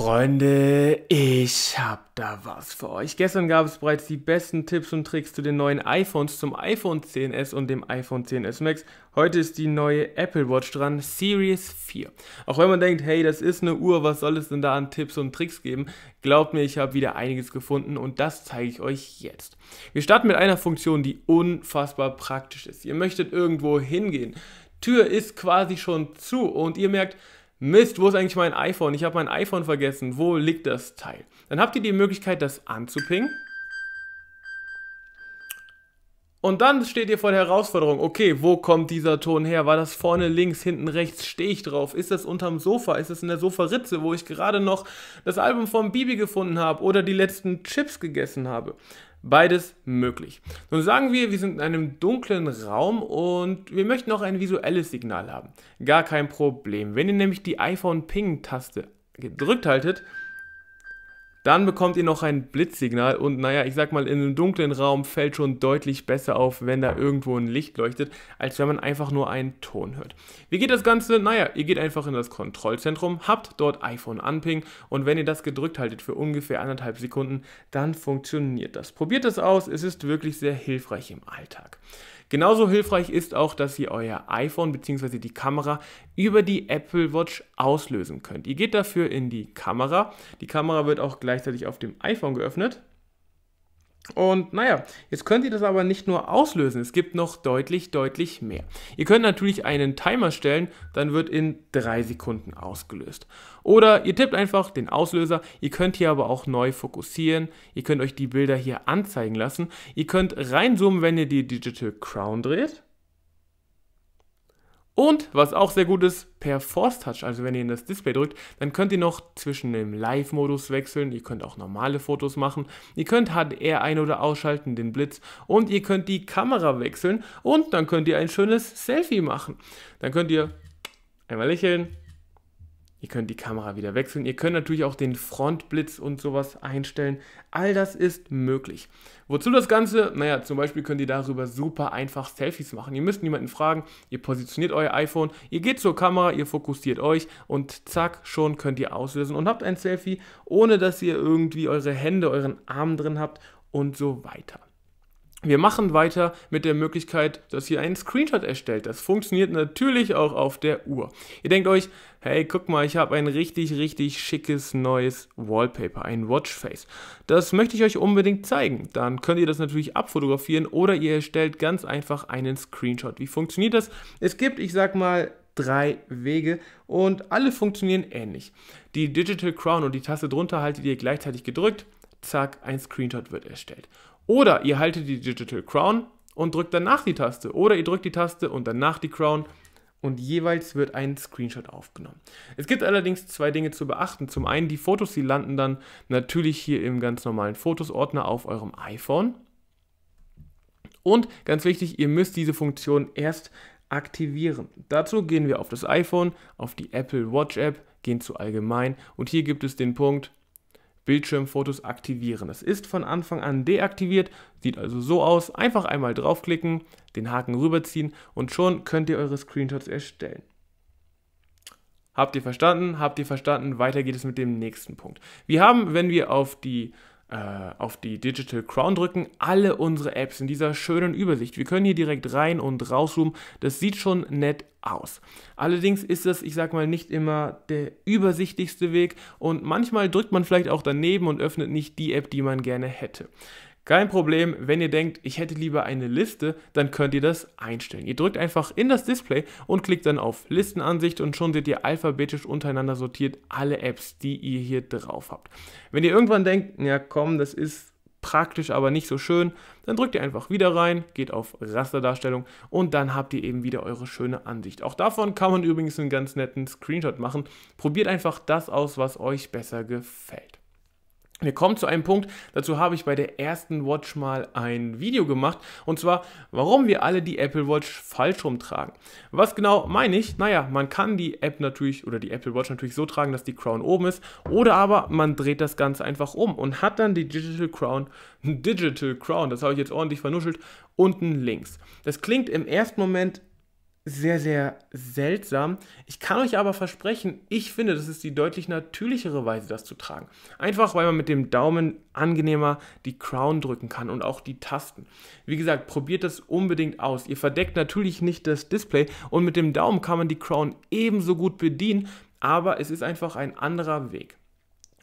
Freunde, ich habe da was für euch. Gestern gab es bereits die besten Tipps und Tricks zu den neuen iPhones, zum iPhone 10s und dem iPhone 10s Max. Heute ist die neue Apple Watch dran, Series 4. Auch wenn man denkt, hey, das ist eine Uhr, was soll es denn da an Tipps und Tricks geben? Glaubt mir, ich habe wieder einiges gefunden und das zeige ich euch jetzt. Wir starten mit einer Funktion, die unfassbar praktisch ist. Ihr möchtet irgendwo hingehen. Tür ist quasi schon zu und ihr merkt, Mist, wo ist eigentlich mein iPhone? Ich habe mein iPhone vergessen. Wo liegt das Teil? Dann habt ihr die Möglichkeit, das anzupingen. Und dann steht ihr vor der Herausforderung, okay, wo kommt dieser Ton her? War das vorne links, hinten rechts? Stehe ich drauf? Ist das unterm Sofa? Ist das in der Sofaritze, wo ich gerade noch das Album vom Bibi gefunden habe oder die letzten Chips gegessen habe? Beides möglich. Nun sagen wir, wir sind in einem dunklen Raum und wir möchten auch ein visuelles Signal haben. Gar kein Problem. Wenn ihr nämlich die iPhone-Ping-Taste gedrückt haltet, dann bekommt ihr noch ein Blitzsignal und naja, ich sag mal, in einem dunklen Raum fällt schon deutlich besser auf, wenn da irgendwo ein Licht leuchtet, als wenn man einfach nur einen Ton hört. Wie geht das Ganze? Naja, ihr geht einfach in das Kontrollzentrum, habt dort iPhone Unping und wenn ihr das gedrückt haltet für ungefähr anderthalb Sekunden, dann funktioniert das. Probiert das aus, es ist wirklich sehr hilfreich im Alltag. Genauso hilfreich ist auch, dass ihr euer iPhone bzw. die Kamera über die Apple Watch auslösen könnt. Ihr geht dafür in die Kamera. Die Kamera wird auch gleichzeitig auf dem iPhone geöffnet. Und naja, jetzt könnt ihr das aber nicht nur auslösen, es gibt noch deutlich, deutlich mehr. Ihr könnt natürlich einen Timer stellen, dann wird in drei Sekunden ausgelöst. Oder ihr tippt einfach den Auslöser, ihr könnt hier aber auch neu fokussieren, ihr könnt euch die Bilder hier anzeigen lassen, ihr könnt reinzoomen, wenn ihr die Digital Crown dreht. Und was auch sehr gut ist, per Force Touch, also wenn ihr in das Display drückt, dann könnt ihr noch zwischen dem Live-Modus wechseln, ihr könnt auch normale Fotos machen, ihr könnt HDR ein- oder ausschalten, den Blitz, und ihr könnt die Kamera wechseln und dann könnt ihr ein schönes Selfie machen. Dann könnt ihr einmal lächeln, Ihr könnt die Kamera wieder wechseln. Ihr könnt natürlich auch den Frontblitz und sowas einstellen. All das ist möglich. Wozu das Ganze? Naja, zum Beispiel könnt ihr darüber super einfach Selfies machen. Ihr müsst niemanden fragen. Ihr positioniert euer iPhone. Ihr geht zur Kamera. Ihr fokussiert euch. Und zack, schon könnt ihr auslösen und habt ein Selfie, ohne dass ihr irgendwie eure Hände, euren Arm drin habt und so weiter. Wir machen weiter mit der Möglichkeit, dass ihr einen Screenshot erstellt. Das funktioniert natürlich auch auf der Uhr. Ihr denkt euch, hey, guck mal, ich habe ein richtig, richtig schickes neues Wallpaper, ein Watchface. Das möchte ich euch unbedingt zeigen. Dann könnt ihr das natürlich abfotografieren oder ihr erstellt ganz einfach einen Screenshot. Wie funktioniert das? Es gibt, ich sag mal, drei Wege und alle funktionieren ähnlich. Die Digital Crown und die Taste drunter haltet ihr gleichzeitig gedrückt zack, ein Screenshot wird erstellt. Oder ihr haltet die Digital Crown und drückt danach die Taste. Oder ihr drückt die Taste und danach die Crown und jeweils wird ein Screenshot aufgenommen. Es gibt allerdings zwei Dinge zu beachten. Zum einen, die Fotos, die landen dann natürlich hier im ganz normalen Fotos-Ordner auf eurem iPhone. Und ganz wichtig, ihr müsst diese Funktion erst aktivieren. Dazu gehen wir auf das iPhone, auf die Apple Watch App, gehen zu Allgemein und hier gibt es den Punkt Bildschirmfotos aktivieren. Das ist von Anfang an deaktiviert, sieht also so aus. Einfach einmal draufklicken, den Haken rüberziehen und schon könnt ihr eure Screenshots erstellen. Habt ihr verstanden? Habt ihr verstanden? Weiter geht es mit dem nächsten Punkt. Wir haben, wenn wir auf die äh, auf die Digital Crown drücken, alle unsere Apps in dieser schönen Übersicht. Wir können hier direkt rein und rauszoomen. Das sieht schon nett aus. Allerdings ist das, ich sag mal, nicht immer der übersichtlichste Weg und manchmal drückt man vielleicht auch daneben und öffnet nicht die App, die man gerne hätte. Kein Problem, wenn ihr denkt, ich hätte lieber eine Liste, dann könnt ihr das einstellen. Ihr drückt einfach in das Display und klickt dann auf Listenansicht und schon seht ihr alphabetisch untereinander sortiert alle Apps, die ihr hier drauf habt. Wenn ihr irgendwann denkt, ja komm, das ist praktisch, aber nicht so schön, dann drückt ihr einfach wieder rein, geht auf Rasterdarstellung und dann habt ihr eben wieder eure schöne Ansicht. Auch davon kann man übrigens einen ganz netten Screenshot machen. Probiert einfach das aus, was euch besser gefällt. Wir kommen zu einem Punkt, dazu habe ich bei der ersten Watch mal ein Video gemacht und zwar, warum wir alle die Apple Watch falsch rumtragen. Was genau meine ich? Naja, man kann die App natürlich oder die Apple Watch natürlich so tragen, dass die Crown oben ist oder aber man dreht das Ganze einfach um und hat dann die Digital Crown, Digital Crown, das habe ich jetzt ordentlich vernuschelt, unten links. Das klingt im ersten Moment sehr, sehr seltsam. Ich kann euch aber versprechen, ich finde, das ist die deutlich natürlichere Weise, das zu tragen. Einfach, weil man mit dem Daumen angenehmer die Crown drücken kann und auch die Tasten. Wie gesagt, probiert das unbedingt aus. Ihr verdeckt natürlich nicht das Display und mit dem Daumen kann man die Crown ebenso gut bedienen, aber es ist einfach ein anderer Weg.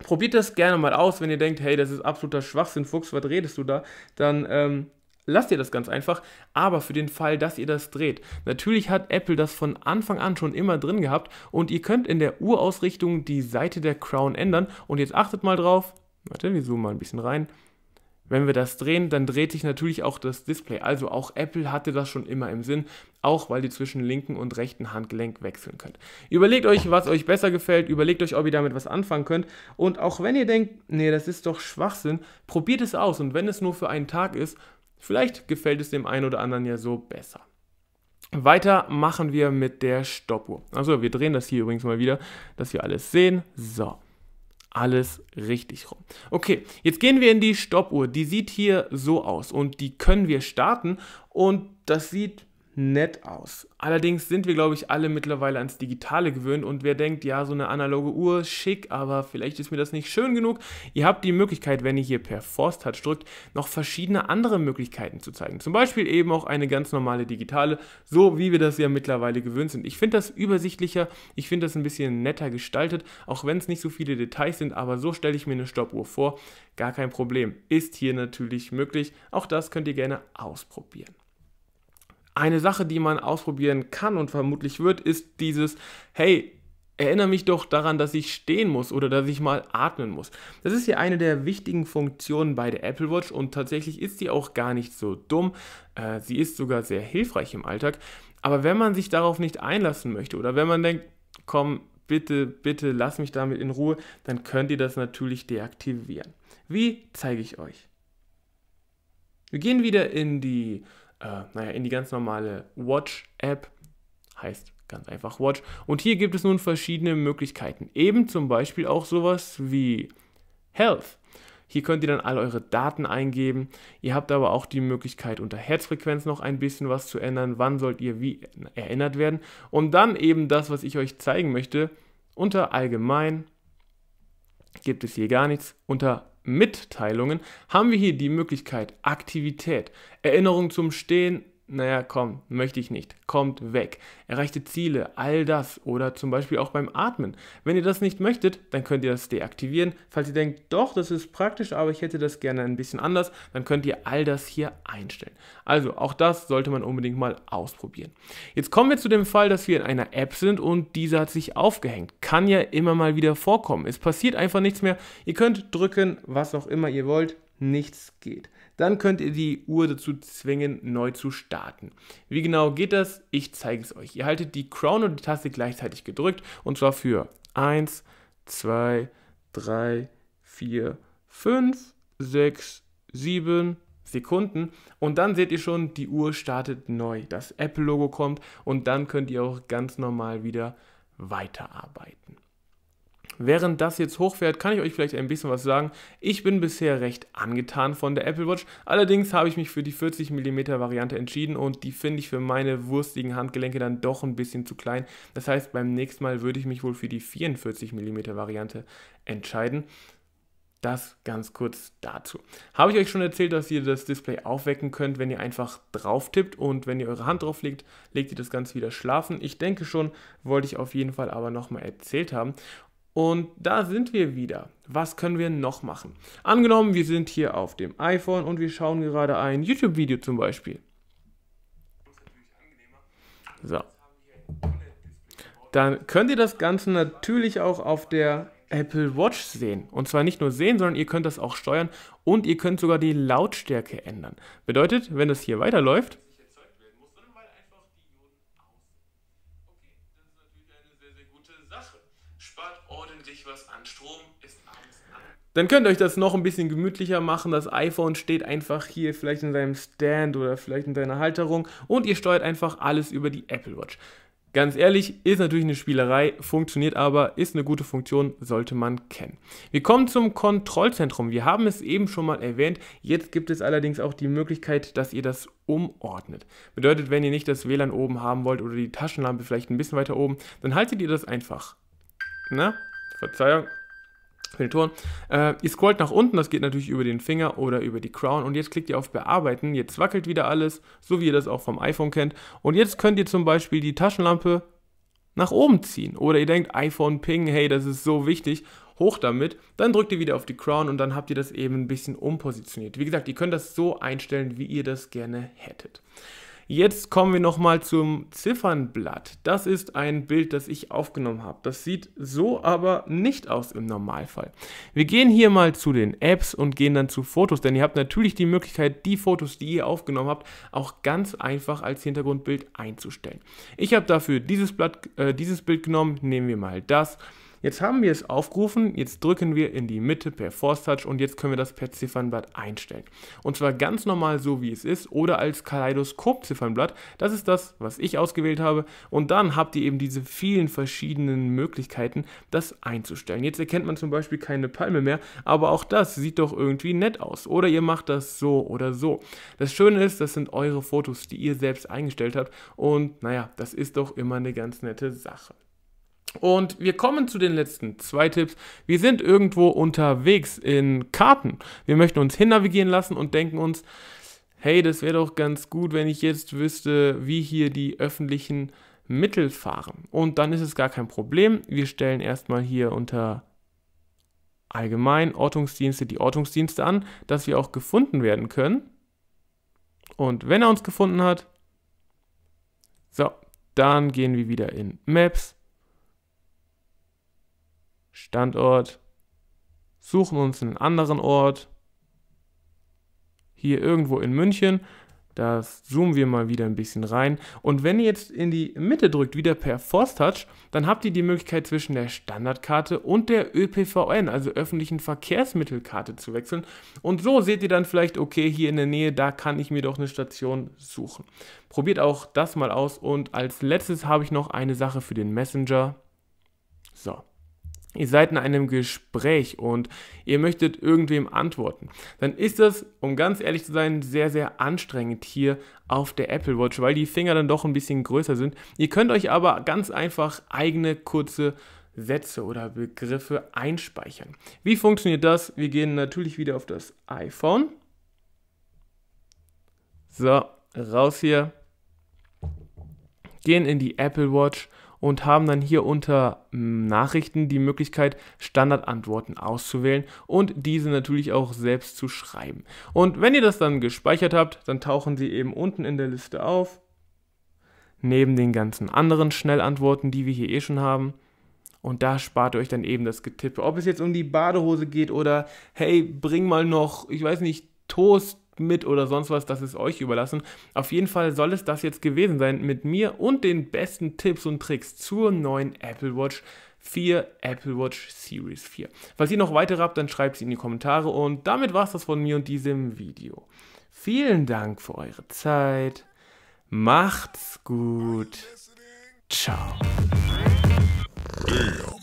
Probiert das gerne mal aus, wenn ihr denkt, hey, das ist absoluter Schwachsinn, Fuchs, was redest du da? Dann ähm, lasst ihr das ganz einfach, aber für den Fall, dass ihr das dreht. Natürlich hat Apple das von Anfang an schon immer drin gehabt und ihr könnt in der Urausrichtung die Seite der Crown ändern und jetzt achtet mal drauf, warte, wir zoomen mal ein bisschen rein. Wenn wir das drehen, dann dreht sich natürlich auch das Display. Also auch Apple hatte das schon immer im Sinn, auch weil ihr zwischen linken und rechten Handgelenk wechseln könnt. Überlegt euch, was euch besser gefällt, überlegt euch, ob ihr damit was anfangen könnt. Und auch wenn ihr denkt, nee, das ist doch Schwachsinn, probiert es aus. Und wenn es nur für einen Tag ist, Vielleicht gefällt es dem einen oder anderen ja so besser. Weiter machen wir mit der Stoppuhr. Also wir drehen das hier übrigens mal wieder, dass wir alles sehen. So, alles richtig rum. Okay, jetzt gehen wir in die Stoppuhr. Die sieht hier so aus und die können wir starten und das sieht nett aus. Allerdings sind wir, glaube ich, alle mittlerweile ans Digitale gewöhnt und wer denkt, ja, so eine analoge Uhr, schick, aber vielleicht ist mir das nicht schön genug. Ihr habt die Möglichkeit, wenn ihr hier per Force Touch drückt, noch verschiedene andere Möglichkeiten zu zeigen. Zum Beispiel eben auch eine ganz normale digitale, so wie wir das ja mittlerweile gewöhnt sind. Ich finde das übersichtlicher, ich finde das ein bisschen netter gestaltet, auch wenn es nicht so viele Details sind, aber so stelle ich mir eine Stoppuhr vor. Gar kein Problem. Ist hier natürlich möglich. Auch das könnt ihr gerne ausprobieren. Eine Sache, die man ausprobieren kann und vermutlich wird, ist dieses, hey, erinnere mich doch daran, dass ich stehen muss oder dass ich mal atmen muss. Das ist ja eine der wichtigen Funktionen bei der Apple Watch und tatsächlich ist sie auch gar nicht so dumm. Äh, sie ist sogar sehr hilfreich im Alltag. Aber wenn man sich darauf nicht einlassen möchte oder wenn man denkt, komm, bitte, bitte lass mich damit in Ruhe, dann könnt ihr das natürlich deaktivieren. Wie zeige ich euch? Wir gehen wieder in die äh, naja, in die ganz normale Watch-App. Heißt ganz einfach Watch. Und hier gibt es nun verschiedene Möglichkeiten. Eben zum Beispiel auch sowas wie Health. Hier könnt ihr dann all eure Daten eingeben. Ihr habt aber auch die Möglichkeit, unter Herzfrequenz noch ein bisschen was zu ändern. Wann sollt ihr wie erinnert werden? Und dann eben das, was ich euch zeigen möchte. Unter Allgemein gibt es hier gar nichts. Unter Mitteilungen haben wir hier die Möglichkeit Aktivität, Erinnerung zum Stehen, naja, komm, möchte ich nicht, kommt weg. Erreichte Ziele, all das oder zum Beispiel auch beim Atmen. Wenn ihr das nicht möchtet, dann könnt ihr das deaktivieren. Falls ihr denkt, doch, das ist praktisch, aber ich hätte das gerne ein bisschen anders, dann könnt ihr all das hier einstellen. Also auch das sollte man unbedingt mal ausprobieren. Jetzt kommen wir zu dem Fall, dass wir in einer App sind und diese hat sich aufgehängt. Kann ja immer mal wieder vorkommen. Es passiert einfach nichts mehr. Ihr könnt drücken, was auch immer ihr wollt nichts geht dann könnt ihr die Uhr dazu zwingen, neu zu starten. Wie genau geht das? Ich zeige es euch. Ihr haltet die Crown und die Taste gleichzeitig gedrückt und zwar für 1, 2, 3, 4, 5, 6, 7, Sekunden und dann seht ihr schon, die Uhr startet neu. Das Apple-Logo kommt und dann könnt ihr auch ganz normal wieder weiterarbeiten. Während das jetzt hochfährt, kann ich euch vielleicht ein bisschen was sagen. Ich bin bisher recht angetan von der Apple Watch. Allerdings habe ich mich für die 40 mm Variante entschieden und die finde ich für meine wurstigen Handgelenke dann doch ein bisschen zu klein. Das heißt, beim nächsten Mal würde ich mich wohl für die 44 mm Variante entscheiden. Das ganz kurz dazu. Habe ich euch schon erzählt, dass ihr das Display aufwecken könnt, wenn ihr einfach drauf tippt und wenn ihr eure Hand drauf legt, legt ihr das Ganze wieder schlafen. Ich denke schon, wollte ich auf jeden Fall aber nochmal erzählt haben. Und da sind wir wieder. Was können wir noch machen? Angenommen, wir sind hier auf dem iPhone und wir schauen gerade ein YouTube-Video zum Beispiel. So. Dann könnt ihr das Ganze natürlich auch auf der Apple Watch sehen. Und zwar nicht nur sehen, sondern ihr könnt das auch steuern und ihr könnt sogar die Lautstärke ändern. Bedeutet, wenn das hier weiterläuft, Dann könnt ihr euch das noch ein bisschen gemütlicher machen. Das iPhone steht einfach hier vielleicht in seinem Stand oder vielleicht in seiner Halterung und ihr steuert einfach alles über die Apple Watch. Ganz ehrlich, ist natürlich eine Spielerei, funktioniert aber, ist eine gute Funktion, sollte man kennen. Wir kommen zum Kontrollzentrum. Wir haben es eben schon mal erwähnt. Jetzt gibt es allerdings auch die Möglichkeit, dass ihr das umordnet. Bedeutet, wenn ihr nicht das WLAN oben haben wollt oder die Taschenlampe vielleicht ein bisschen weiter oben, dann haltet ihr das einfach. Na, Verzeihung, Filtern. Äh, ihr scrollt nach unten, das geht natürlich über den Finger oder über die Crown und jetzt klickt ihr auf Bearbeiten, jetzt wackelt wieder alles, so wie ihr das auch vom iPhone kennt. Und jetzt könnt ihr zum Beispiel die Taschenlampe nach oben ziehen. Oder ihr denkt, iPhone Ping, hey, das ist so wichtig, hoch damit. Dann drückt ihr wieder auf die Crown und dann habt ihr das eben ein bisschen umpositioniert. Wie gesagt, ihr könnt das so einstellen, wie ihr das gerne hättet. Jetzt kommen wir nochmal zum Ziffernblatt. Das ist ein Bild, das ich aufgenommen habe. Das sieht so aber nicht aus im Normalfall. Wir gehen hier mal zu den Apps und gehen dann zu Fotos, denn ihr habt natürlich die Möglichkeit, die Fotos, die ihr aufgenommen habt, auch ganz einfach als Hintergrundbild einzustellen. Ich habe dafür dieses, Blatt, äh, dieses Bild genommen, nehmen wir mal das. Jetzt haben wir es aufgerufen, jetzt drücken wir in die Mitte per Force Touch und jetzt können wir das per Ziffernblatt einstellen. Und zwar ganz normal so wie es ist oder als Kaleidoskop-Ziffernblatt. Das ist das, was ich ausgewählt habe. Und dann habt ihr eben diese vielen verschiedenen Möglichkeiten, das einzustellen. Jetzt erkennt man zum Beispiel keine Palme mehr, aber auch das sieht doch irgendwie nett aus. Oder ihr macht das so oder so. Das Schöne ist, das sind eure Fotos, die ihr selbst eingestellt habt. Und naja, das ist doch immer eine ganz nette Sache. Und wir kommen zu den letzten zwei Tipps. Wir sind irgendwo unterwegs in Karten. Wir möchten uns hin navigieren lassen und denken uns, hey, das wäre doch ganz gut, wenn ich jetzt wüsste, wie hier die öffentlichen Mittel fahren. Und dann ist es gar kein Problem. Wir stellen erstmal hier unter allgemein Ortungsdienste die Ortungsdienste an, dass wir auch gefunden werden können. Und wenn er uns gefunden hat, so, dann gehen wir wieder in Maps Standort, suchen uns einen anderen Ort, hier irgendwo in München. Das zoomen wir mal wieder ein bisschen rein. Und wenn ihr jetzt in die Mitte drückt, wieder per Force Touch, dann habt ihr die Möglichkeit zwischen der Standardkarte und der ÖPVN, also öffentlichen Verkehrsmittelkarte, zu wechseln. Und so seht ihr dann vielleicht, okay, hier in der Nähe, da kann ich mir doch eine Station suchen. Probiert auch das mal aus. Und als letztes habe ich noch eine Sache für den Messenger. So ihr seid in einem Gespräch und ihr möchtet irgendwem antworten, dann ist das, um ganz ehrlich zu sein, sehr, sehr anstrengend hier auf der Apple Watch, weil die Finger dann doch ein bisschen größer sind. Ihr könnt euch aber ganz einfach eigene kurze Sätze oder Begriffe einspeichern. Wie funktioniert das? Wir gehen natürlich wieder auf das iPhone. So, raus hier. Gehen in die Apple Watch und haben dann hier unter hm, Nachrichten die Möglichkeit, Standardantworten auszuwählen und diese natürlich auch selbst zu schreiben. Und wenn ihr das dann gespeichert habt, dann tauchen sie eben unten in der Liste auf, neben den ganzen anderen Schnellantworten, die wir hier eh schon haben. Und da spart ihr euch dann eben das Getippe. Ob es jetzt um die Badehose geht oder hey, bring mal noch, ich weiß nicht, Toast mit oder sonst was, das ist euch überlassen. Auf jeden Fall soll es das jetzt gewesen sein mit mir und den besten Tipps und Tricks zur neuen Apple Watch 4 Apple Watch Series 4. Falls ihr noch weitere habt, dann schreibt sie in die Kommentare und damit war es das von mir und diesem Video. Vielen Dank für eure Zeit. Macht's gut. Ciao. Damn.